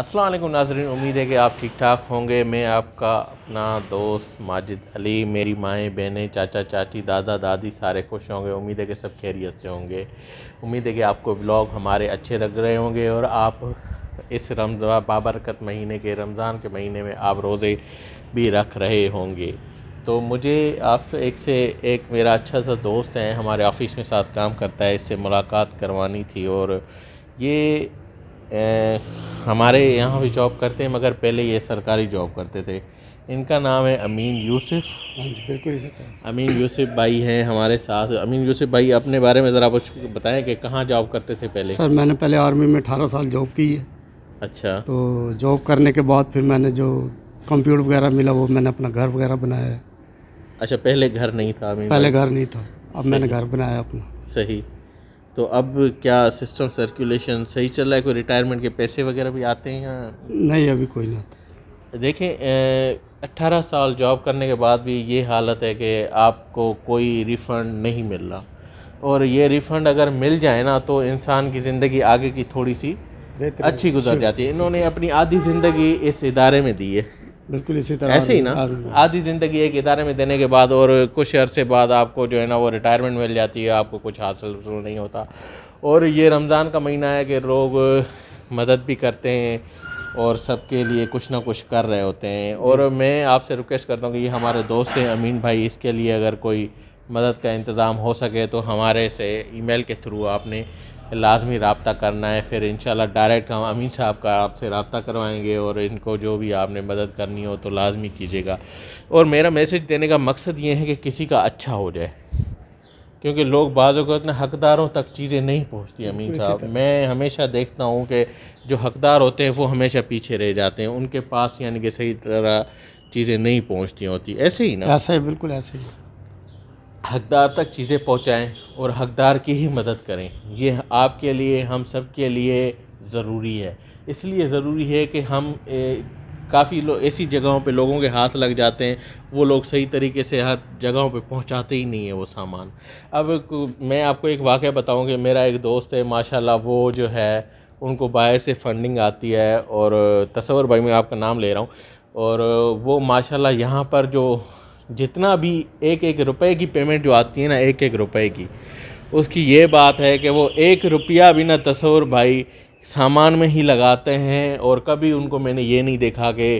असल नाजरीन उम्मीद है कि आप ठीक ठाक होंगे मैं आपका अपना दोस्त माजिद अली मेरी माएँ बहनें चाचा चाची दादा दादी सारे खुश होंगे उम्मीद है कि सब खैरियत से होंगे उम्मीद है कि आपको ब्लॉग हमारे अच्छे लग रहे होंगे और आप इस रमज़ान बाबरकत महीने के रमज़ान के महीने में आप रोज़े भी रख रहे होंगे तो मुझे आप एक से एक मेरा अच्छा सा दोस्त है हमारे ऑफिस में साथ काम करता है इससे मुलाकात करवानी थी और ये हमारे यहाँ भी जॉब करते हैं मगर पहले ये सरकारी जॉब करते थे इनका नाम है अमीन यूसुफ हाँ बिल्कुल अमीन यूसुफ भाई हैं हमारे साथ अमीन यूसुफ भाई अपने बारे में ज़रा कुछ बताएं कि कहाँ जॉब करते थे पहले सर मैंने पहले आर्मी में अठारह साल जॉब की है अच्छा तो जॉब करने के बाद फिर मैंने जो कंप्यूटर वगैरह मिला वो मैंने अपना घर वगैरह बनाया है अच्छा पहले घर नहीं था पहले घर नहीं था अब मैंने घर बनाया अपना सही तो अब क्या सिस्टम सर्कुलेशन सही चल रहा है कोई रिटायरमेंट के पैसे वगैरह भी आते हैं या नहीं अभी कोई नहीं देखें अट्ठारह साल जॉब करने के बाद भी ये हालत है कि आपको कोई रिफ़ंड नहीं मिल रहा और ये रिफ़ंड अगर मिल जाए ना तो इंसान की ज़िंदगी आगे की थोड़ी सी अच्छी गुजर जाती है इन्होंने अपनी आधी ज़िंदगी इस इदारे में दी है बिल्कुल इसी तरह ऐसे ही ना आधी ज़िंदगी एक इदारे में देने के बाद और कुछ अरसे बाद आपको जो है ना वो रिटायरमेंट मिल जाती है आपको कुछ हासिल नहीं होता और ये रमज़ान का महीना है कि लोग मदद भी करते हैं और सबके लिए कुछ ना कुछ कर रहे होते हैं और मैं आपसे रिक्वेस्ट करता हूँ कि ये हमारे दोस्त हैं अमीन भाई इसके लिए अगर कोई मदद का इंतज़ाम हो सके तो हमारे से ईमेल के थ्रू आपने लाजमी रबता करना है फिर इन डायरेक्ट हम अमीन साहब का आपसे रबता करवाएँगे और इनको जो भी आपने मदद करनी हो तो लाजमी कीजिएगा और मेरा मैसेज देने का मकसद ये है कि किसी का अच्छा हो जाए क्योंकि लोग बाज़ों को इतने हकदारों तक चीज़ें नहीं पहुंचती अमीन साहब मैं हमेशा देखता हूं कि जो हकदार होते हैं वो हमेशा पीछे रह जाते हैं उनके पास यानी कि सही तरह चीज़ें नहीं पहुंचती होती ऐसे ही ना ऐसा ही बिल्कुल ऐसे ही हकदार तक चीज़ें पहुंचाएं और हकदार की ही मदद करें ये आपके लिए हम सब के लिए ज़रूरी है इसलिए ज़रूरी है कि हम काफ़ी लोग ऐसी जगहों पे लोगों के हाथ लग जाते हैं वो लोग सही तरीके से हर जगहों पे पहुंचाते ही नहीं है वो सामान अब मैं आपको एक वाक़ बताऊं कि मेरा एक दोस्त है माशाल्लाह वो जो है उनको बाहर से फंडिंग आती है और तस्वर भाई मैं आपका नाम ले रहा हूँ और वो माशाल्लाह यहाँ पर जो जितना भी एक एक रुपए की पेमेंट जो आती है ना एक एक रुपए की उसकी ये बात है कि वो एक रुपया भी ना तस्वर भाई सामान में ही लगाते हैं और कभी उनको मैंने ये नहीं देखा कि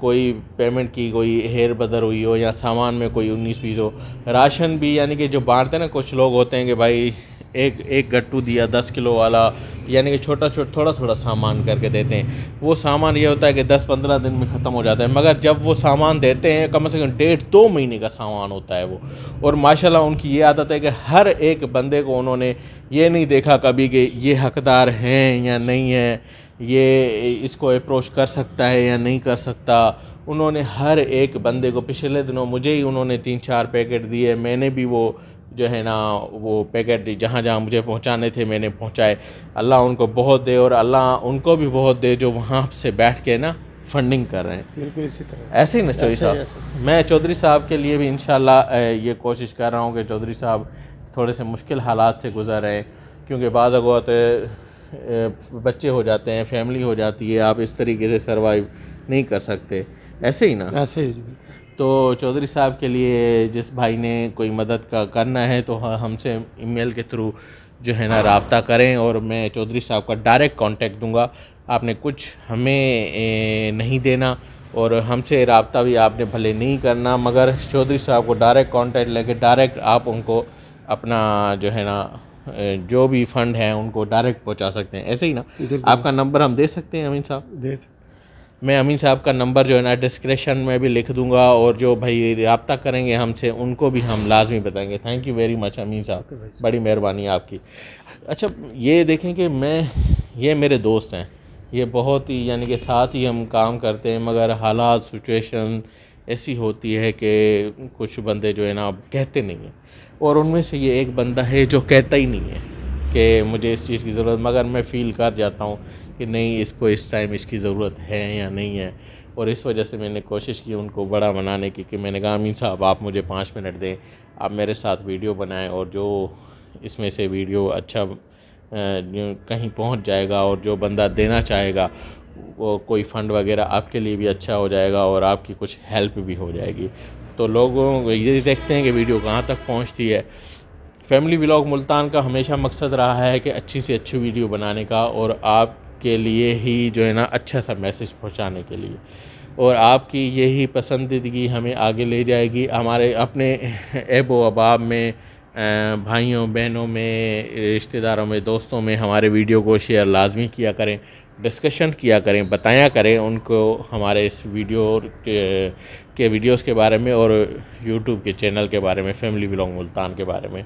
कोई पेमेंट की कोई हेर बदर हुई हो या सामान में कोई उन्नीस बीस हो राशन भी यानी कि जो बांटते हैं ना कुछ लोग होते हैं कि भाई एक एक गट्टू दिया दस किलो वाला यानी कि छोटा छोटा थोड़ा थोड़ा सामान करके देते हैं वो सामान ये होता है कि दस पंद्रह दिन में ख़त्म हो जाता है मगर जब वो सामान देते हैं कम से कम डेढ़ दो महीने का सामान होता है वो और माशाल्लाह उनकी ये आदत है कि हर एक बंदे को उन्होंने ये नहीं देखा कभी कि ये हकदार हैं या नहीं है ये इसको अप्रोच कर सकता है या नहीं कर सकता उन्होंने हर एक बंदे को पिछले दिनों मुझे ही उन्होंने तीन चार पैकेट दिए मैंने भी वो जो है ना वो पैकेट जहाँ जहाँ मुझे पहुँचाने थे मैंने पहुँचाए अल्लाह उनको बहुत दे और अल्लाह उनको भी बहुत दे जो वहाँ से बैठ के ना फंडिंग कर रहे हैं बिल्कुल इसी तरह ऐसे ही ना चौधरी साहब मैं चौधरी साहब के लिए भी इन ये कोशिश कर रहा हूँ कि चौधरी साहब थोड़े से मुश्किल हालात से गुजर रहे हैं क्योंकि बाद अगौत बच्चे हो जाते हैं फैमिली हो जाती है आप इस तरीके से सर्वाइव नहीं कर सकते ऐसे ही ना ऐसे ही तो चौधरी साहब के लिए जिस भाई ने कोई मदद का करना है तो हाँ, हमसे ईमेल के थ्रू जो है ना रबता करें और मैं चौधरी साहब का डायरेक्ट कांटेक्ट दूंगा आपने कुछ हमें नहीं देना और हमसे रबता भी आपने भले नहीं करना मगर चौधरी साहब को डायरेक्ट कांटेक्ट लेके डायरेक्ट आप उनको अपना जो है ना जो भी फंड है उनको डायरेक्ट पहुंचा सकते हैं ऐसे ही ना आपका नंबर हम दे सकते हैं अमीन साहब दे सकते मैं अमीन साहब का नंबर जो है ना डिस्क्रिप्शन में भी लिख दूंगा और जो भाई रबता करेंगे हमसे उनको भी हम लाजमी बताएंगे thank you very much Amin साहब बड़ी मेहरबानी आपकी अच्छा ये देखें कि मैं ये मेरे दोस्त हैं ये बहुत ही यानी कि साथ ही हम काम करते हैं मगर हालात सिचुएशन ऐसी होती है कि कुछ बंदे जो है ना कहते नहीं हैं और उनमें से ये एक बंदा है जो कहता ही नहीं है कि मुझे इस चीज़ की ज़रूरत मगर मैं फ़ील कर जाता हूँ कि नहीं इसको इस टाइम इसकी ज़रूरत है या नहीं है और इस वजह से मैंने कोशिश की उनको बड़ा बनाने की कि मैंने कहा अमीन साहब आप मुझे पाँच मिनट दें आप मेरे साथ वीडियो बनाएं और जो इसमें से वीडियो अच्छा कहीं पहुंच जाएगा और जो बंदा देना चाहेगा वो कोई फ़ंड वगैरह आपके लिए भी अच्छा हो जाएगा और आपकी कुछ हेल्प भी हो जाएगी तो लोगों ये देखते हैं कि वीडियो कहाँ तक पहुँचती है फैमिली व्लॉग मुल्तान का हमेशा मकसद रहा है कि अच्छी से अच्छी वीडियो बनाने का और आपके लिए ही जो है ना अच्छा सा मैसेज पहुंचाने के लिए और आपकी यही पसंदीदगी हमें आगे ले जाएगी हमारे अपने एबो अबाब में भाइयों बहनों में रिश्तेदारों में दोस्तों में हमारे वीडियो को शेयर लाजमी किया करें डिस्कशन किया करें बताया करें उनको हमारे इस वीडियो के, के वीडियोस के बारे में और यूट्यूब के चैनल के बारे में फैमिली ब्लॉग मुल्तान के बारे में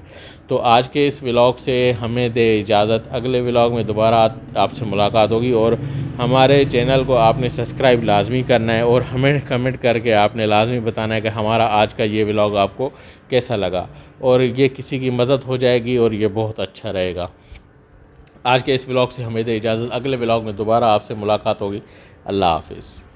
तो आज के इस व्लाग से हमें दे इजाज़त अगले व्लाग में दोबारा आपसे मुलाकात होगी और हमारे चैनल को आपने सब्सक्राइब लाजमी करना है और हमें कमेंट करके आपने लाजमी बताना है कि हमारा आज का ये व्लॉग आपको कैसा लगा और ये किसी की मदद हो जाएगी और ये बहुत अच्छा रहेगा आज के इस ब्लॉग से हमें दे इजाज़त अगले ब्लॉग में दोबारा आपसे मुलाकात होगी अल्लाह हाफिज़